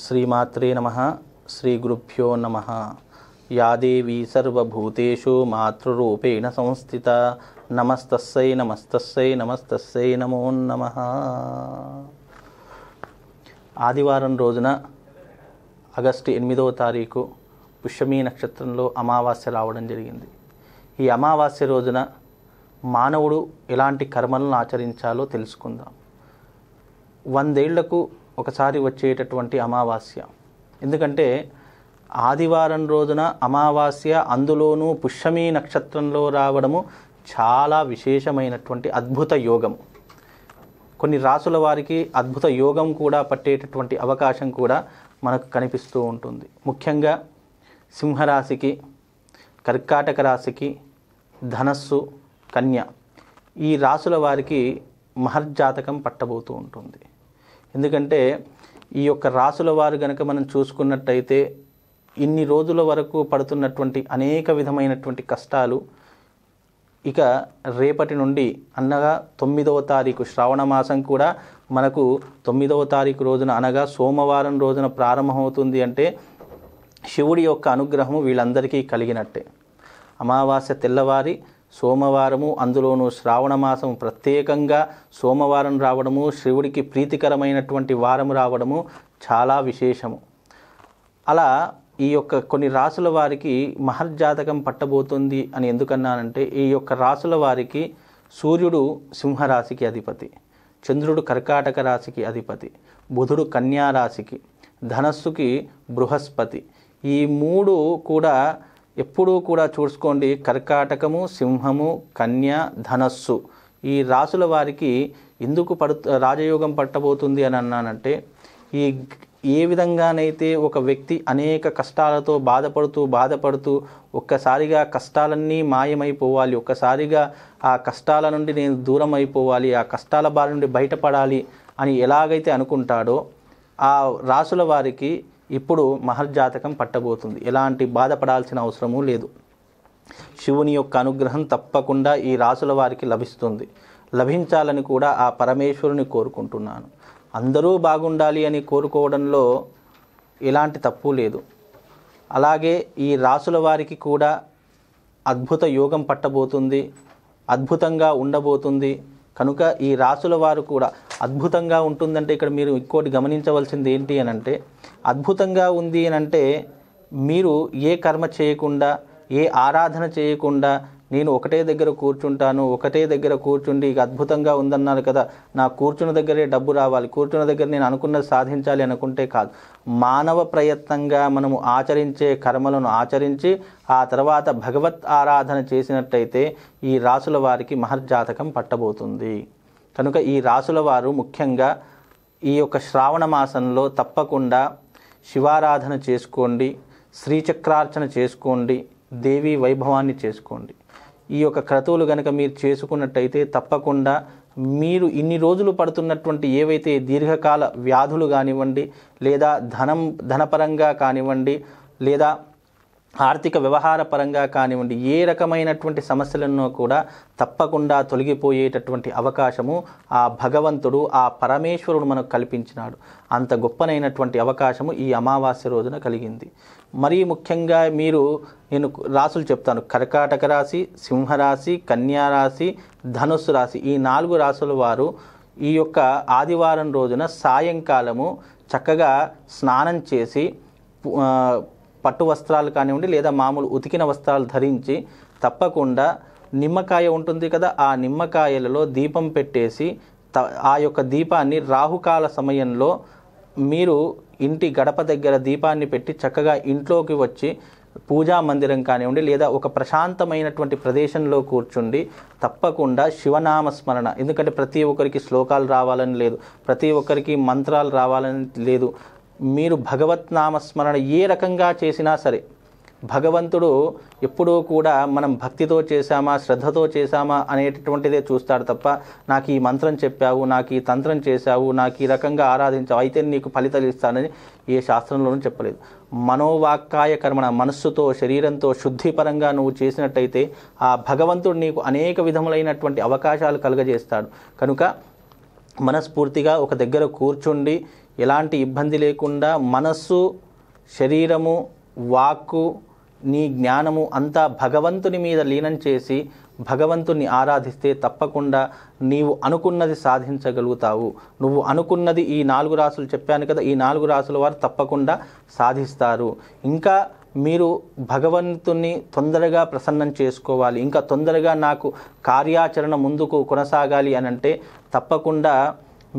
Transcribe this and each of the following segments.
శ్రీమాత్రే నమ శ్రీ గురుభ్యో నమ యాదేవీ సర్వభూతేషు మాతృరూపేణ సంస్థిత నమస్తస్సై నమస్తస్సై నమస్తస్సై నమో నమ ఆదివారం రోజున ఆగస్టు ఎనిమిదవ తారీఖు పుష్యమీ నక్షత్రంలో అమావాస్య రావడం జరిగింది ఈ అమావాస్య రోజున మానవుడు ఎలాంటి కర్మలను ఆచరించాలో తెలుసుకుందాం వందేళ్లకు ఒకసారి వచ్చేటటువంటి అమావాస్య ఎందుకంటే ఆదివారం రోజున అమావాస్య అందులోనూ పుష్యమీ నక్షత్రంలో రావడము చాలా విశేషమైనటువంటి అద్భుత యోగం కొన్ని రాసుల వారికి అద్భుత యోగం కూడా పట్టేటటువంటి అవకాశం కూడా మనకు కనిపిస్తూ ఉంటుంది ముఖ్యంగా సింహరాశికి కర్కాటక రాశికి ధనస్సు కన్య ఈ రాసుల వారికి మహర్జాతకం పట్టబోతూ ఉంటుంది ఎందుకంటే ఈ యొక్క రాసుల వారు గనక మనం చూసుకున్నట్టయితే ఇన్ని రోజుల వరకు పడుతున్నటువంటి అనేక విధమైనటువంటి కష్టాలు ఇక రేపటి నుండి అనగా తొమ్మిదవ తారీఖు శ్రావణ మాసం కూడా మనకు తొమ్మిదవ తారీఖు రోజున అనగా సోమవారం రోజున ప్రారంభమవుతుంది అంటే శివుడి యొక్క అనుగ్రహము వీళ్ళందరికీ కలిగినట్టే అమావాస్య తెల్లవారి సోమవారము అందులోనూ శ్రావణ మాసం ప్రత్యేకంగా సోమవారం రావడము శివుడికి ప్రీతికరమైనటువంటి వారం రావడము చాలా విశేషము అలా ఈ యొక్క కొన్ని రాసుల వారికి మహర్జాతకం పట్టబోతుంది అని ఎందుకన్నానంటే ఈ యొక్క రాసుల వారికి సూర్యుడు సింహరాశికి అధిపతి చంద్రుడు కర్కాటక రాశికి అధిపతి బుధుడు కన్యా రాశికి ధనస్సుకి బృహస్పతి ఈ మూడు కూడా ఎప్పుడూ కూడా చూసుకోండి కర్కాటకము సింహము కన్య ధనస్సు ఈ రాసుల వారికి ఎందుకు పడు రాజయోగం పట్టబోతుంది అని అన్నానంటే ఈ ఏ విధంగానైతే ఒక వ్యక్తి అనేక కష్టాలతో బాధపడుతూ బాధపడుతూ ఒక్కసారిగా కష్టాలన్నీ మాయమైపోవాలి ఒక్కసారిగా ఆ కష్టాల నుండి నేను దూరం అయిపోవాలి ఆ కష్టాల బారి నుండి బయటపడాలి అని ఎలాగైతే అనుకుంటాడో ఆ రాసుల వారికి ఇప్పుడు మహర్జాతకం పట్టబోతుంది ఎలాంటి బాధపడాల్సిన అవసరము లేదు శివుని యొక్క అనుగ్రహం తప్పకుండా ఈ రాసుల వారికి లభిస్తుంది లభించాలని కూడా ఆ పరమేశ్వరుని కోరుకుంటున్నాను అందరూ బాగుండాలి అని కోరుకోవడంలో ఎలాంటి తప్పు లేదు అలాగే ఈ రాసుల వారికి కూడా అద్భుత యోగం పట్టబోతుంది అద్భుతంగా ఉండబోతుంది కనుక ఈ రాసుల వారు కూడా అద్భుతంగా ఉంటుందంటే ఇక్కడ మీరు ఇంకోటి గమనించవలసింది ఏంటి అని అంటే అద్భుతంగా ఉంది అని అంటే మీరు ఏ కర్మ చేయకుండా ఏ ఆరాధన చేయకుండా నేను ఒకటే దగ్గర కూర్చుంటాను ఒకటే దగ్గర కూర్చుండి ఇక అద్భుతంగా ఉందన్నారు కదా నా కూర్చున్న దగ్గరే డబ్బు రావాలి కూర్చున్న దగ్గర నేను అనుకున్నది సాధించాలి అనుకుంటే కాదు మానవ ప్రయత్నంగా మనము ఆచరించే కర్మలను ఆచరించి ఆ తర్వాత భగవత్ ఆరాధన చేసినట్టయితే ఈ రాసుల వారికి మహర్జాతకం పట్టబోతుంది కనుక ఈ రాసుల వారు ముఖ్యంగా ఈ యొక్క శ్రావణ మాసంలో తప్పకుండా శివారాధన చేసుకోండి శ్రీచక్రార్చన చేసుకోండి దేవి వైభవాన్ని చేసుకోండి ఈ యొక్క క్రతువులు కనుక మీరు చేసుకున్నట్టయితే తప్పకుండా మీరు ఇన్ని రోజులు పడుతున్నటువంటి ఏవైతే దీర్ఘకాల వ్యాధులు కానివ్వండి లేదా ధనం ధనపరంగా కానివ్వండి లేదా ఆర్థిక వ్యవహార పరంగా కానివ్వండి ఏ రకమైనటువంటి సమస్యలను కూడా తప్పకుండా తొలగిపోయేటటువంటి అవకాశము ఆ భగవంతుడు ఆ పరమేశ్వరుడు మనకు కల్పించినాడు అంత గొప్పనైనటువంటి అవకాశము ఈ అమావాస్య రోజున కలిగింది మరీ ముఖ్యంగా మీరు నేను రాసులు చెప్తాను కర్కాటక రాశి సింహరాశి కన్యారాశి ధనుస్సు రాశి ఈ నాలుగు రాసుల వారు ఈ యొక్క ఆదివారం రోజున సాయంకాలము చక్కగా స్నానం చేసి పట్టు వస్త్రాలు కానివ్వండి లేదా మామూలు ఉతికిన వస్త్రాలు ధరించి తప్పకుండా నిమ్మకాయ ఉంటుంది కదా ఆ నిమ్మకాయలలో దీపం పెట్టేసి త ఆ యొక్క దీపాన్ని రాహుకాల సమయంలో మీరు ఇంటి గడప దగ్గర దీపాన్ని పెట్టి చక్కగా ఇంట్లోకి వచ్చి పూజా మందిరం కానివ్వండి లేదా ఒక ప్రశాంతమైనటువంటి ప్రదేశంలో కూర్చుండి తప్పకుండా శివనామ స్మరణ ఎందుకంటే ప్రతి ఒక్కరికి శ్లోకాలు రావాలని లేదు ప్రతి ఒక్కరికి మంత్రాలు రావాలని లేదు మీరు భగవత్ నామస్మరణ ఏ రకంగా చేసినా సరే భగవంతుడు ఎప్పుడూ కూడా మనం భక్తితో చేశామా శ్రద్ధతో చేశామా అనేటటువంటిదే చూస్తాడు తప్ప నాకు ఈ మంత్రం చెప్పావు నాకు ఈ తంత్రం చేశావు నాకు ఈ రకంగా ఆరాధించావు అయితే నీకు ఫలితాలు ఇస్తానని ఏ శాస్త్రంలోనూ చెప్పలేదు మనోవాక్కాయ కర్మణ మనస్సుతో శరీరంతో శుద్ధిపరంగా నువ్వు చేసినట్టయితే ఆ భగవంతుడు నీకు అనేక విధములైనటువంటి అవకాశాలు కలుగజేస్తాడు కనుక మనస్ఫూర్తిగా ఒక దగ్గర కూర్చుండి ఎలాంటి ఇబ్బంది లేకుండా మనస్సు శరీరము వాక్కు నీ జ్ఞానము అంతా భగవంతుని మీద లీనం చేసి భగవంతుని ఆరాధిస్తే తప్పకుండా నీవు అనుకున్నది సాధించగలుగుతావు నువ్వు అనుకున్నది ఈ నాలుగు రాసులు చెప్పాను కదా ఈ నాలుగు రాసుల వారు తప్పకుండా సాధిస్తారు ఇంకా మీరు భగవంతుని తొందరగా ప్రసన్నం చేసుకోవాలి ఇంకా తొందరగా నాకు కార్యాచరణ ముందుకు కొనసాగాలి అని అంటే తప్పకుండా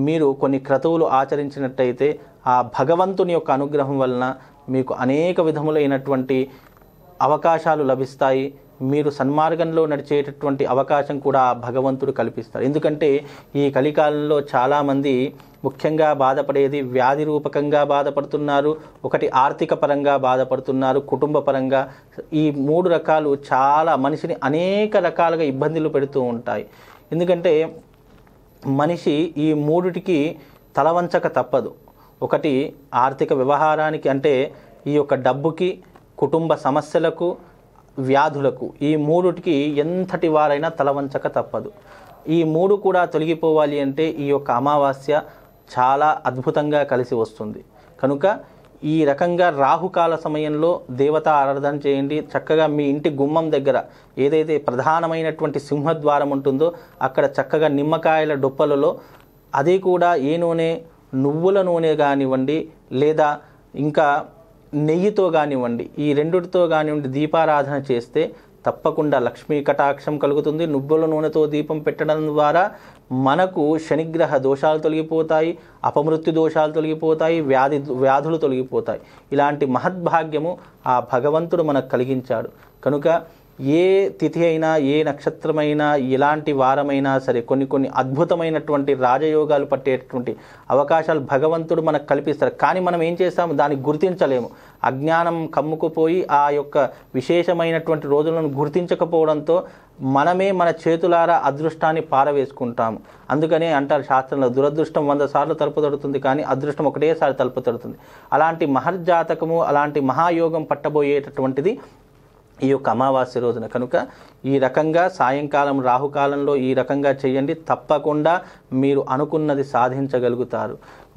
మీరు కొన్ని క్రతువులు ఆచరించినట్టయితే ఆ భగవంతుని యొక్క అనుగ్రహం వలన మీకు అనేక విధములైనటువంటి అవకాశాలు లభిస్తాయి మీరు సన్మార్గంలో నడిచేటటువంటి అవకాశం కూడా భగవంతుడు కల్పిస్తారు ఎందుకంటే ఈ కలికాలంలో చాలామంది ముఖ్యంగా బాధపడేది వ్యాధి రూపకంగా బాధపడుతున్నారు ఒకటి ఆర్థిక పరంగా బాధపడుతున్నారు కుటుంబ పరంగా ఈ మూడు రకాలు చాలా మనిషిని అనేక రకాలుగా ఇబ్బందులు పెడుతూ ఉంటాయి ఎందుకంటే మనిషి ఈ మూడిటికి తలవంచక తప్పదు ఒకటి ఆర్థిక వ్యవహారానికి అంటే ఈ యొక్క డబ్బుకి కుటుంబ సమస్యలకు వ్యాధులకు ఈ మూడుటికి ఎంతటి వారైనా తలవంచక తప్పదు ఈ మూడు కూడా తొలగిపోవాలి అంటే ఈ యొక్క అమావాస్య చాలా అద్భుతంగా కలిసి వస్తుంది కనుక ఈ రకంగా రాహుకాల సమయంలో దేవత ఆరాధన చేయండి చక్కగా మీ ఇంటి గుమ్మం దగ్గర ఏదైతే ప్రధానమైనటువంటి సింహద్వారం ఉంటుందో అక్కడ చక్కగా నిమ్మకాయల డొప్పలలో అదే కూడా ఏ నూనె నువ్వుల నూనె కానివ్వండి లేదా ఇంకా నెయ్యితో కానివ్వండి ఈ రెండుతో కానివ్వండి దీపారాధన చేస్తే తప్పకుండా లక్ష్మీ కటాక్షం కలుగుతుంది నువ్వుల నూనెతో దీపం పెట్టడం ద్వారా మనకు శనిగ్రహ దోషాలు తొలగిపోతాయి అపమృత్యు దోషాలు తొలగిపోతాయి వ్యాధి వ్యాధులు తొలగిపోతాయి ఇలాంటి మహద్భాగ్యము ఆ భగవంతుడు మనకు కలిగించాడు కనుక ఏ తిథి అయినా ఏ నక్షత్రమైనా ఎలాంటి వారమైనా సరే కొన్ని కొన్ని అద్భుతమైనటువంటి రాజయోగాలు పట్టేటువంటి అవకాశాలు భగవంతుడు మనకు కల్పిస్తారు కానీ మనం ఏం చేస్తాము దాన్ని గుర్తించలేము అజ్ఞానం కమ్ముకుపోయి ఆ యొక్క విశేషమైనటువంటి రోజులను గుర్తించకపోవడంతో మనమే మన చేతులారా అదృష్టాన్ని పారవేసుకుంటాము అందుకనే అంటారు శాస్త్రంలో దురదృష్టం వంద సార్లు తలుపు తడుతుంది కానీ అదృష్టం ఒకటేసారి తలుపు తడుతుంది అలాంటి మహర్జాతకము అలాంటి మహాయోగం పట్టబోయేటటువంటిది ఈ యొక్క అమావాస్య రోజున కనుక ఈ రకంగా సాయంకాలం రాహుకాలంలో ఈ రకంగా చేయండి తప్పకుండా మీరు అనుకున్నది సాధించగలుగుతారు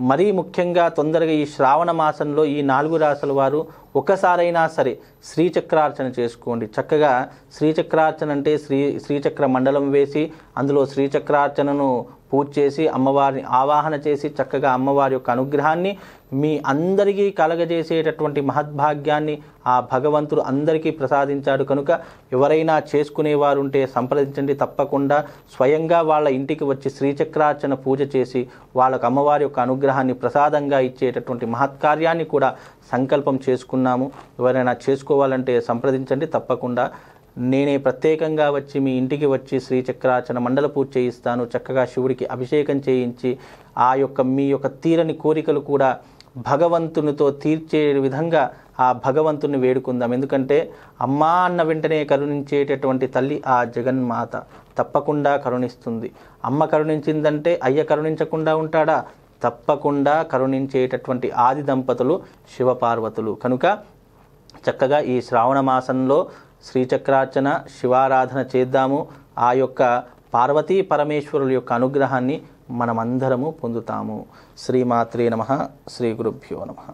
మరీ ముఖ్యంగా తొందరగా ఈ శ్రావణ మాసంలో ఈ నాలుగు రాసుల వారు ఒకసారైనా సరే శ్రీచక్రార్చన చేసుకోండి చక్కగా శ్రీచక్రార్చన అంటే శ్రీ శ్రీచక్ర మండలం వేసి అందులో శ్రీచక్రార్చనను పూజ చేసి అమ్మవారిని ఆవాహన చేసి చక్కగా అమ్మవారి యొక్క అనుగ్రహాన్ని మీ అందరికీ కలగజేసేటటువంటి మహద్భాగ్యాన్ని ఆ భగవంతుడు అందరికీ ప్రసాదించాడు కనుక ఎవరైనా చేసుకునేవారు ఉంటే సంప్రదించండి తప్పకుండా స్వయంగా వాళ్ళ ఇంటికి వచ్చి శ్రీచక్రార్చన పూజ చేసి వాళ్ళకు అమ్మవారి యొక్క అనుగ్రహాన్ని ప్రసాదంగా ఇచ్చేటటువంటి మహత్కార్యాన్ని కూడా సంకల్పం చేసుకున్నాము ఎవరైనా చేసుకోవాలంటే సంప్రదించండి తప్పకుండా నేనే ప్రత్యేకంగా వచ్చి మీ ఇంటికి వచ్చి శ్రీచక్రాచన మండల పూజ చేయిస్తాను చక్కగా శివుడికి అభిషేకం చేయించి ఆ యొక్క మీ యొక్క తీరని కోరికలు కూడా భగవంతునితో తీర్చే విధంగా ఆ భగవంతుని వేడుకుందాం ఎందుకంటే అమ్మా అన్న వెంటనే కరుణించేటటువంటి తల్లి ఆ జగన్మాత తప్పకుండా కరుణిస్తుంది అమ్మ కరుణించిందంటే అయ్య కరుణించకుండా ఉంటాడా తప్పకుండా కరుణించేటటువంటి ఆది దంపతులు శివపార్వతులు కనుక చక్కగా ఈ శ్రావణ మాసంలో శ్రీచక్రార్చన శివారాధన చేద్దాము ఆ యొక్క పార్వతీ పరమేశ్వరుల యొక్క అనుగ్రహాన్ని మనమందరము పొందుతాము శ్రీమాత్రే నమ శ్రీ గురుభ్యో నమ